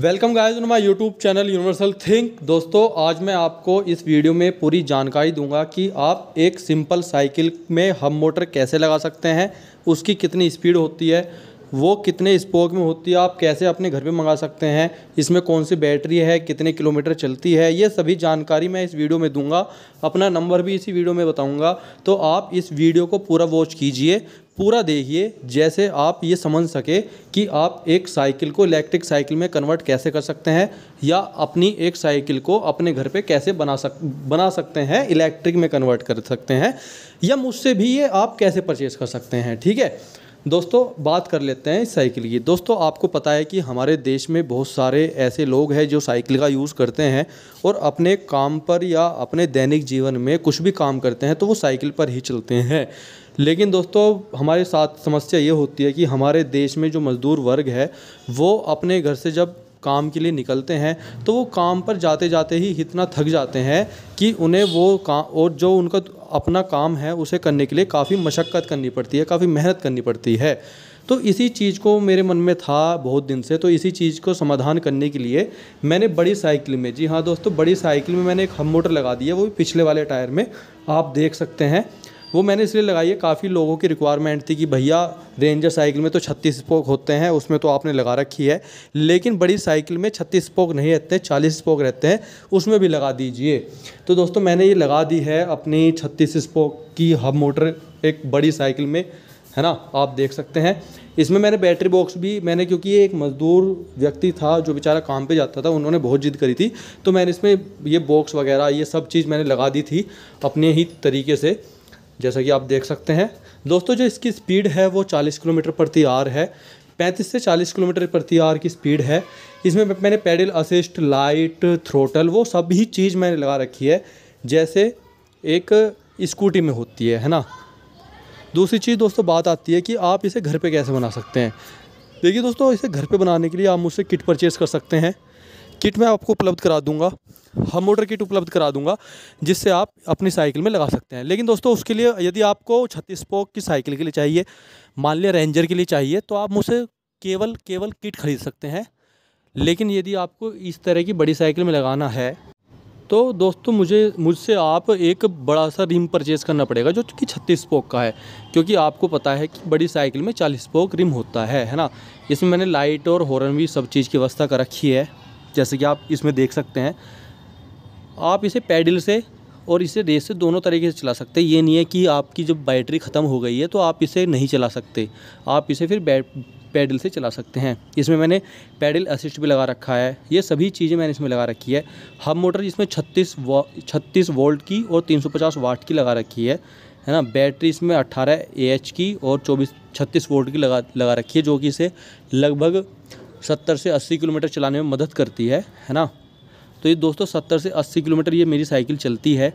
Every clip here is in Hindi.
welcome guys to my YouTube channel Universal Think दोस्तों आज मैं आपको इस वीडियो में पूरी जानकारी दूंगा कि आप एक सिंपल साइकिल में हम मोटर कैसे लगा सकते हैं उसकी कितनी स्पीड होती है वो कितने स्पोक में होती है आप कैसे अपने घर पे मंगा सकते हैं इसमें कौन सी बैटरी है कितने किलोमीटर चलती है ये सभी जानकारी मैं इस वीडियो में दूंगा अपना नंबर भी इसी वीडियो में बताऊंगा तो आप इस वीडियो को पूरा वॉच कीजिए पूरा देखिए जैसे आप ये समझ सके कि आप एक साइकिल को इलेक्ट्रिक साइकिल में कन्वर्ट कैसे कर सकते हैं या अपनी एक साइकिल को अपने घर पे कैसे बना सक बना सकते हैं इलेक्ट्रिक में कन्वर्ट कर सकते हैं या मुझसे भी ये आप कैसे परचेज़ कर सकते हैं ठीक है दोस्तों बात कर लेते हैं साइकिल की दोस्तों आपको पता है कि हमारे देश में बहुत सारे ऐसे लोग हैं जो साइकिल का यूज़ करते हैं और अपने काम पर या अपने दैनिक जीवन में कुछ भी काम करते हैं तो वो साइकिल पर ही चलते हैं लेकिन दोस्तों हमारे साथ समस्या ये होती है कि हमारे देश में जो मज़दूर वर्ग है वो अपने घर से जब काम के लिए निकलते हैं तो वो काम पर जाते जाते ही इतना थक जाते हैं कि उन्हें वो काम और जो उनका अपना काम है उसे करने के लिए काफ़ी मशक्क़त करनी पड़ती है काफ़ी मेहनत करनी पड़ती है तो इसी चीज़ को मेरे मन में था बहुत दिन से तो इसी चीज़ को समाधान करने के लिए मैंने बड़ी साइकिल में जी हाँ दोस्तों बड़ी साइकिल में मैंने एक हम मोटर लगा दी है वो भी पिछले वाले टायर में आप देख सकते हैं वो मैंने इसलिए लगाई है काफ़ी लोगों की रिक्वायरमेंट थी कि भैया रेंजर साइकिल में तो छत्तीस स्पोक होते हैं उसमें तो आपने लगा रखी है लेकिन बड़ी साइकिल में छत्तीस स्पोक नहीं रहते चालीस स्पोक रहते हैं उसमें भी लगा दीजिए तो दोस्तों मैंने ये लगा दी है अपनी छत्तीस स्पोक की हब मोटर एक बड़ी साइकिल में है ना आप देख सकते हैं इसमें मैंने बैटरी बॉक्स भी मैंने क्योंकि ये एक मज़दूर व्यक्ति था जो बेचारा काम पे जाता था उन्होंने बहुत जिद करी थी तो मैंने इसमें ये बॉक्स वगैरह ये सब चीज़ मैंने लगा दी थी अपने ही तरीके से जैसा कि आप देख सकते हैं दोस्तों जो इसकी स्पीड है वो 40 किलोमीटर प्रति आर है 35 से 40 किलोमीटर प्रति आर की स्पीड है इसमें मैंने पैडल असिस्ट लाइट थ्रोटल वो सभी चीज़ मैंने लगा रखी है जैसे एक स्कूटी में होती है है ना दूसरी चीज़ दोस्तों बात आती है कि आप इसे घर पे कैसे बना सकते हैं देखिए दोस्तों इसे घर पे बनाने के लिए आप मुझसे किट परचेज़ कर सकते हैं किट मैं आपको उपलब्ध करा दूंगा हम मोटर किट उपलब्ध करा दूंगा जिससे आप अपनी साइकिल में लगा सकते हैं लेकिन दोस्तों उसके लिए यदि आपको छत्तीस पोक की साइकिल के लिए चाहिए मान लिया रेंजर के लिए चाहिए तो आप मुझसे केवल केवल किट खरीद सकते हैं लेकिन यदि आपको इस तरह की बड़ी साइकिल में लगाना है तो दोस्तों मुझे मुझसे आप एक बड़ा सा रिम परचेज़ करना पड़ेगा जो कि छत्तीस पोक का है क्योंकि आपको पता है कि बड़ी साइकिल में चालीस पोक रिम होता है है ना इसमें मैंने लाइट और हॉर्न भी सब चीज़ की व्यवस्था कर रखी है जैसे कि आप इसमें देख सकते हैं आप इसे पैडल से और इसे रेस से दोनों तरीके से चला सकते हैं ये नहीं है कि आपकी जब बैटरी ख़त्म हो गई है तो आप इसे नहीं चला सकते आप इसे फिर पैडल से चला सकते हैं इसमें मैंने पैडल असिस्ट भी लगा रखा है ये सभी चीज़ें मैंने इसमें लगा रखी है हब मोटर इसमें 36 वो छत्तीस वोल्ट की और 350 वाट की लगा रखी है है ना बैटरी इसमें 18 एच की और 24 36 वोल्ट की लगा लगा रखी है जो कि इसे लगभग सत्तर से अस्सी किलोमीटर चलाने में मदद करती है है ना तो ये दोस्तों सत्तर से अस्सी किलोमीटर ये मेरी साइकिल चलती है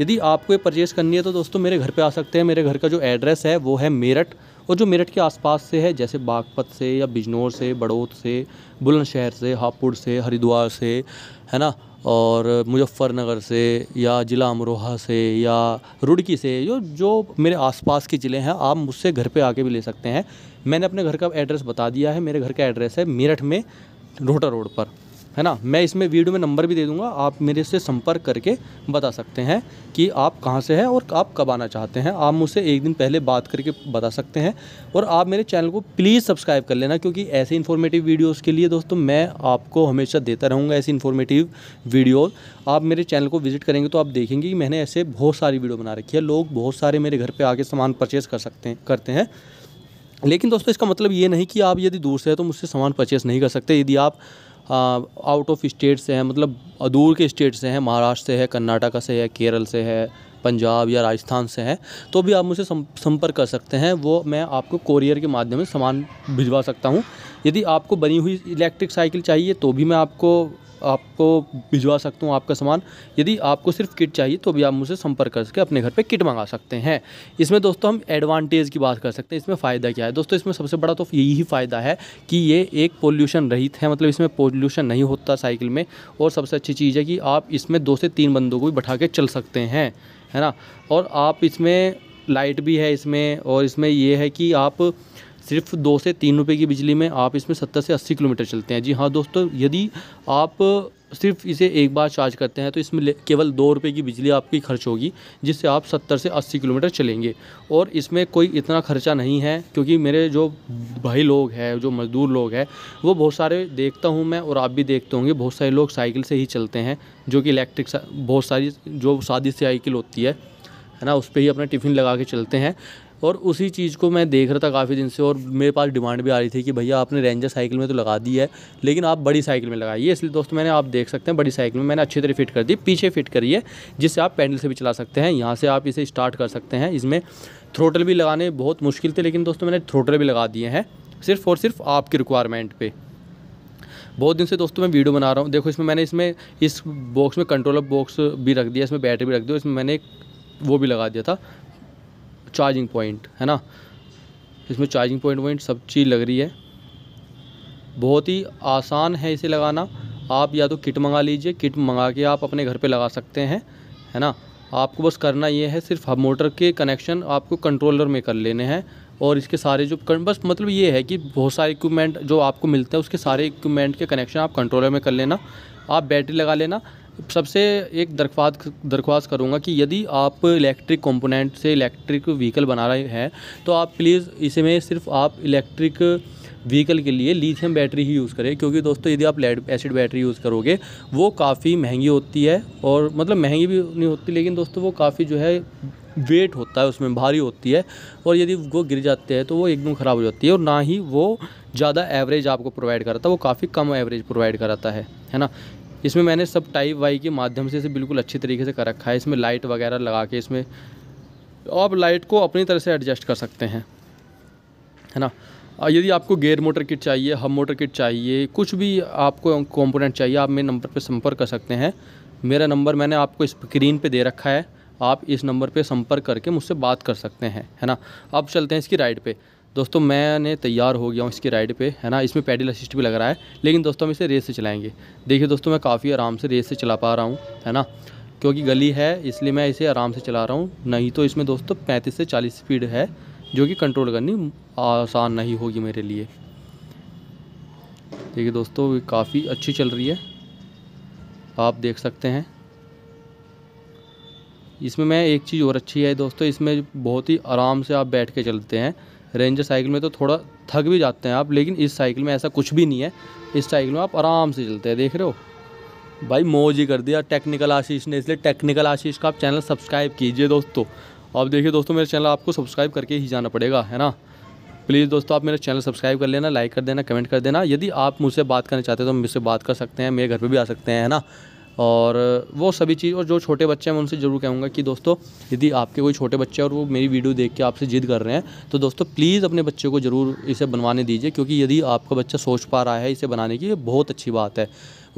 यदि आपको ये परचेज़ करनी है तो दोस्तों मेरे घर पे आ सकते हैं मेरे घर का जो एड्रेस है वो है मेरठ और जो मेरठ के आसपास से है जैसे बागपत से या बिजनौर से बड़ौद से बुलंदशहर से हापुड़ से हरिद्वार से है ना और मुज़फ़्फ़रनगर से या ज़िला अमरोहा से या रुड़की से जो जो मेरे आसपास के ज़िले हैं आप मुझसे घर पे आके भी ले सकते हैं मैंने अपने घर का एड्रेस बता दिया है मेरे घर का एड्रेस है मेरठ में रोटा रोड पर है ना मैं इसमें वीडियो में नंबर भी दे दूंगा आप मेरे से संपर्क करके बता सकते हैं कि आप कहाँ से हैं और आप कब आना चाहते हैं आप मुझसे एक दिन पहले बात करके बता सकते हैं और आप मेरे चैनल को प्लीज़ सब्सक्राइब कर लेना क्योंकि ऐसे इन्फॉर्मेटिव वीडियोज़ के लिए दोस्तों मैं आपको हमेशा देता रहूँगा ऐसी इन्फॉर्मेटिव वीडियोज़ आप मेरे चैनल को विजिट करेंगे तो आप देखेंगे कि मैंने ऐसे बहुत सारी वीडियो बना रखी है लोग बहुत सारे मेरे घर पर आके सामान परचेज़ कर सकते हैं करते हैं लेकिन दोस्तों इसका मतलब ये नहीं कि आप यदि दूर से हैं तो मुझसे सामान परचेज़ नहीं कर सकते यदि आप आउट ऑफ स्टेट से हैं मतलब दूर के स्टेट से हैं महाराष्ट्र से है कर्नाटका से है केरल से है पंजाब या राजस्थान से हैं तो भी आप मुझे संपर्क कर सकते हैं वो मैं आपको कोरियर के माध्यम से सामान भिजवा सकता हूँ यदि आपको बनी हुई इलेक्ट्रिक साइकिल चाहिए तो भी मैं आपको आपको भिजवा सकता हूँ आपका सामान यदि आपको सिर्फ किट चाहिए तो भी आप मुझसे संपर्क कर सके अपने घर पे किट मंगा सकते हैं इसमें दोस्तों हम एडवांटेज की बात कर सकते हैं इसमें फ़ायदा क्या है दोस्तों इसमें सबसे बड़ा तो यही फ़ायदा है कि ये एक पोल्यूशन रहित है मतलब इसमें पोल्यूशन नहीं होता साइकिल में और सबसे अच्छी चीज़ है कि आप इसमें दो से तीन बंदों को भी बैठा के चल सकते हैं है ना और आप इसमें लाइट भी है इसमें और इसमें यह है कि आप सिर्फ दो से तीन रुपये की बिजली में आप इसमें सत्तर से अस्सी किलोमीटर चलते हैं जी हाँ दोस्तों यदि आप सिर्फ इसे एक बार चार्ज करते हैं तो इसमें केवल दो रुपये की बिजली आपकी खर्च होगी जिससे आप सत्तर से अस्सी किलोमीटर चलेंगे और इसमें कोई इतना खर्चा नहीं है क्योंकि मेरे जो भाई लोग हैं जो मज़दूर लोग हैं वो बहुत सारे देखता हूँ मैं और आप भी देखते होंगे बहुत सारे लोग साइकिल से ही चलते हैं जो कि इलेक्ट्रिक बहुत सारी जो सादी साइकिल होती है है ना उस पर ही अपना टिफ़िन लगा के चलते हैं और उसी चीज़ को मैं देख रहा था काफ़ी दिन से और मेरे पास डिमांड भी आ रही थी कि भैया आपने रेंजर साइकिल में तो लगा दी है लेकिन आप बड़ी साइकिल में लगाइए इसलिए दोस्तों मैंने आप देख सकते हैं बड़ी साइकिल में मैंने अच्छी तरह फिट कर दी पीछे फिट करिए जिससे आप पैंडल से भी चला सकते हैं यहाँ से आप इसे स्टार्ट कर सकते हैं इसमें थ्रोटल भी लगाने बहुत मुश्किल थे लेकिन दोस्तों मैंने थ्रोटल भी लगा दिए हैं सिर्फ और सिर्फ आपकी रिक्वायरमेंट पे बहुत दिन से दोस्तों मैं वीडियो बना रहा हूँ देखो इसमें मैंने इसमें इस बॉक्स में कंट्रोलर बॉक्स भी रख दिया इसमें बैटरी भी रख दिया इसमें मैंने वो भी लगा दिया था चार्जिंग पॉइंट है ना इसमें चार्जिंग पॉइंट वॉइंट सब चीज़ लग रही है बहुत ही आसान है इसे लगाना आप या तो किट मंगा लीजिए किट मंगा के आप अपने घर पे लगा सकते हैं है ना आपको बस करना ये है सिर्फ मोटर के कनेक्शन आपको कंट्रोलर में कर लेने हैं और इसके सारे जो बस मतलब ये है कि बहुत सारे इक्वमेंट जो आपको मिलते हैं उसके सारे इक्वमेंट के कनेक्शन आप कंट्रोलर में कर लेना आप बैटरी लगा लेना सबसे एक दरख्वास्त दरख्वास्त करूँगा कि यदि आप इलेक्ट्रिक कंपोनेंट से इलेक्ट्रिक व्हीकल बना रहे हैं तो आप प्लीज़ इसमें सिर्फ आप इलेक्ट्रिक व्हीकल के लिए लीथियम बैटरी ही यूज़ करें क्योंकि दोस्तों यदि आप लेड एसिड बैटरी यूज़ करोगे वो काफ़ी महंगी होती है और मतलब महंगी भी नहीं होती लेकिन दोस्तों वो काफ़ी जो है वेट होता है उसमें भारी होती है और यदि वो गिर जाते हैं तो वो एकदम ख़राब हो जाती है और ना ही वो ज़्यादा एवरेज आपको प्रोवाइड कराता है वो काफ़ी कम एवरेज प्रोवाइड कराता है है ना इसमें मैंने सब टाइप वाई के माध्यम से इसे बिल्कुल अच्छी तरीके से कर रखा है इसमें लाइट वगैरह लगा के इसमें आप लाइट को अपनी तरह से एडजस्ट कर सकते हैं है ना यदि आपको गेयर मोटर किट चाहिए हब मोटर किट चाहिए कुछ भी आपको कंपोनेंट चाहिए आप मेरे नंबर पर संपर्क कर सकते हैं मेरा नंबर मैंने आपको स्क्रीन पे दे रखा है आप इस नंबर पे संपर्क करके मुझसे बात कर सकते हैं है ना अब चलते हैं इसकी राइड पे दोस्तों मैंने तैयार हो गया हूँ इसकी राइड पे है ना इसमें पैडल असिस्ट भी लग रहा है लेकिन दोस्तों हम इसे रेस से चलाएंगे देखिए दोस्तों मैं काफ़ी आराम से रेस से चला पा रहा हूँ है ना क्योंकि गली है इसलिए मैं इसे आराम से चला रहा हूँ नहीं तो इसमें दोस्तों पैंतीस से चालीस स्पीड है जो कि कंट्रोल करनी आसान नहीं होगी मेरे लिए देखिए दोस्तों काफ़ी अच्छी चल रही है आप देख सकते हैं इसमें मैं एक चीज़ और अच्छी है दोस्तों इसमें बहुत ही आराम से आप बैठ के चलते हैं रेंजर साइकिल में तो थोड़ा थक भी जाते हैं आप लेकिन इस साइकिल में ऐसा कुछ भी नहीं है इस साइकिल में आप आराम से चलते हैं देख रहे हो भाई मौज ही कर दिया टेक्निकल आशीष ने इसलिए टेक्निकल आशीष का आप चैनल सब्सक्राइब कीजिए दोस्तों अब देखिए दोस्तों मेरे चैनल आपको सब्सक्राइब करके ही जाना पड़ेगा है ना प्लीज़ दोस्तों आप मेरे चैनल सब्सक्राइब कर लेना लाइक कर देना कमेंट कर देना यदि आप मुझसे बात करना चाहते हैं तो मुझसे बात कर सकते हैं मेरे घर पर भी आ सकते हैं है ना और वो सभी चीज़ और जो छोटे बच्चे हैं मैं उनसे ज़रूर कहूँगा कि दोस्तों यदि आपके कोई छोटे बच्चे और वो मेरी वीडियो देख के आपसे जिद कर रहे हैं तो दोस्तों प्लीज़ अपने बच्चे को ज़रूर इसे बनवाने दीजिए क्योंकि यदि आपका बच्चा सोच पा रहा है इसे बनाने की ये बहुत अच्छी बात है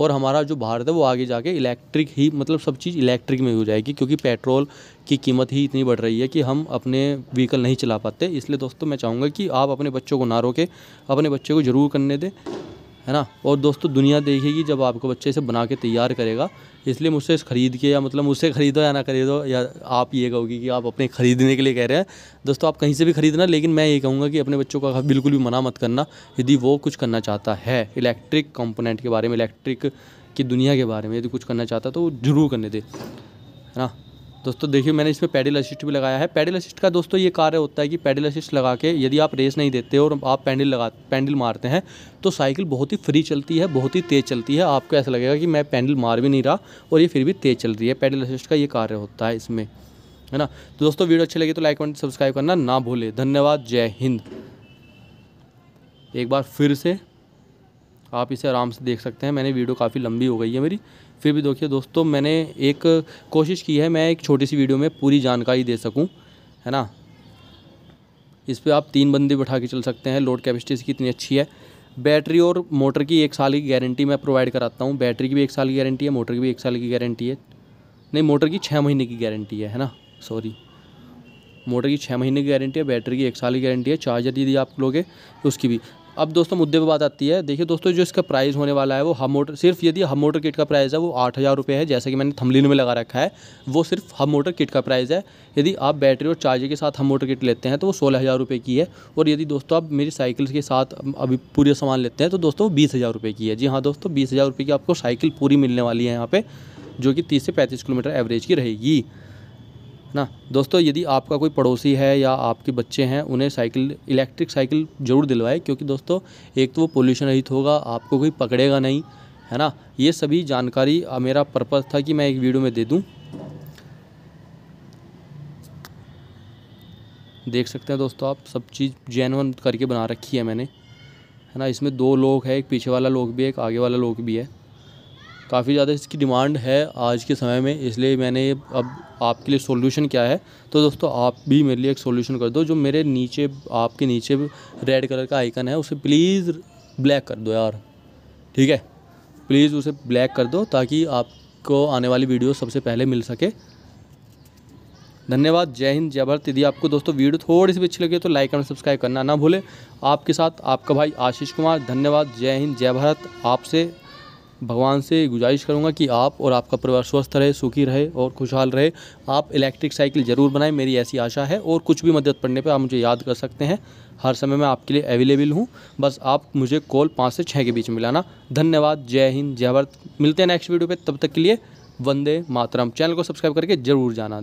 और हमारा जो भारत है वो आगे जाके इलेक्ट्रिक ही मतलब सब चीज़ इलेक्ट्रिक में हो जाएगी क्योंकि पेट्रोल की कीमत ही इतनी बढ़ रही है कि हम अपने व्हीकल नहीं चला पाते इसलिए दोस्तों मैं चाहूँगा कि आप अपने बच्चों को ना रोके अपने बच्चे को ज़रूर करने दें है ना और दोस्तों दुनिया देखेगी जब आपको बच्चे इसे बना के तैयार करेगा इसलिए मुझसे ख़रीद के या मतलब मुझसे ख़रीदो या ना खरीदो या आप ये कहोगे कि आप अपने ख़रीदने के लिए कह रहे हैं दोस्तों आप कहीं से भी ख़रीदना लेकिन मैं ये कहूँगा कि अपने बच्चों का बिल्कुल भी मना मत करना यदि वो कुछ करना चाहता है इलेक्ट्रिक कंपोनेंट के बारे में इलेक्ट्रिक की दुनिया के बारे में यदि कुछ करना चाहता तो वो ज़रूर करने दे है ना दोस्तों देखिए मैंने इस पर पैडल असिस्ट भी लगाया है पैडल असिस्ट का दोस्तों ये कार्य होता है कि पैडल असिस्ट लगा के यदि आप रेस नहीं देते और आप पैंडल लगा पैंडल मारते हैं तो साइकिल बहुत ही फ्री चलती है बहुत ही तेज़ चलती है आपको ऐसा लगेगा कि मैं पैंडल मार भी नहीं रहा और ये फिर भी तेज़ चल रही है पैडल असिस्ट का ये कार्य होता है इसमें है ना तो दोस्तों वीडियो अच्छी लगी तो लाइक कमेंट सब्सक्राइब करना ना भूलें धन्यवाद जय हिंद एक बार फिर से आप इसे आराम से देख सकते हैं मैंने वीडियो काफ़ी लंबी हो गई है मेरी फिर भी देखिए दोस्तों मैंने एक कोशिश की है मैं एक छोटी सी वीडियो में पूरी जानकारी दे सकूँ है ना इस पर आप तीन बंदे बैठा के चल सकते हैं लोड कैपेसिटी इसकी इतनी अच्छी है बैटरी और मोटर की एक साल की गारंटी मैं प्रोवाइड कराता हूँ बैटरी की भी एक साल की गारंटी है मोटर की भी एक साल की गारंटी है नहीं मोटर की छः महीने की गारंटी है है ना सॉरी मोटर की छः महीने की गारंटी है बैटरी की एक साल की गारंटी है चार्जर यदि आप लोगे तो उसकी भी अब दोस्तों मुद्दे पर बात आती है देखिए दोस्तों जो इसका प्राइस होने वाला है वो हम मोटर सिर्फ यदि हम मोटर किट का प्राइस है वो आठ हज़ार रुपये है जैसे कि मैंने थमलिन में लगा रखा है वो सिर्फ हम मोटर किट का प्राइस है यदि आप बैटरी और चार्जर के साथ हम मोटर किट लेते हैं तो वो सोलह हज़ार रुपये की है और यदि दोस्तों आप मेरी साइकिल के साथ अभी पूरे सामान लेते हैं तो दोस्तों बीस हज़ार रुपये की है जी हाँ दोस्तों बीस हज़ार रुपये की आपको साइकिल पूरी मिलने वाली है यहाँ पर जो कि तीस से पैंतीस किलोमीटर एवरेज की रहेगी ना दोस्तों यदि आपका कोई पड़ोसी है या आपके बच्चे हैं उन्हें साइकिल इलेक्ट्रिक साइकिल ज़रूर दिलवाए क्योंकि दोस्तों एक तो वो पोल्यूशन रहित होगा आपको कोई पकड़ेगा नहीं है ना ये सभी जानकारी मेरा पर्पज़ था कि मैं एक वीडियो में दे दूँ देख सकते हैं दोस्तों आप सब चीज़ जैनवन करके बना रखी है मैंने है ना इसमें दो लोग है एक पीछे वाला लोग भी है एक आगे वाला लोग भी है काफ़ी ज़्यादा इसकी डिमांड है आज के समय में इसलिए मैंने अब आपके लिए सॉल्यूशन क्या है तो दोस्तों आप भी मेरे लिए एक सॉल्यूशन कर दो जो मेरे नीचे आपके नीचे रेड कलर का आइकन है उसे प्लीज़ ब्लैक कर दो यार ठीक है प्लीज़ उसे ब्लैक कर दो ताकि आपको आने वाली वीडियो सबसे पहले मिल सके धन्यवाद जय हिंद जय भारत यदि आपको दोस्तों वीडियो थोड़ी सी अच्छी लगे तो लाइक और सब्सक्राइब करना ना भूलें आपके साथ आपका भाई आशीष कुमार धन्यवाद जय हिंद जय भारत आपसे भगवान से गुजारिश करूँगा कि आप और आपका परिवार स्वस्थ रहे सुखी रहे और खुशहाल रहे आप इलेक्ट्रिक साइकिल ज़रूर बनाएं मेरी ऐसी आशा है और कुछ भी मदद पड़ने पर आप मुझे याद कर सकते हैं हर समय मैं आपके लिए अवेलेबल हूँ बस आप मुझे कॉल पाँच से छः के बीच मिलाना धन्यवाद जय हिंद जय भारत मिलते हैं नेक्स्ट वीडियो पर तब तक के लिए वंदे मातरम चैनल को सब्सक्राइब करके ज़रूर जाना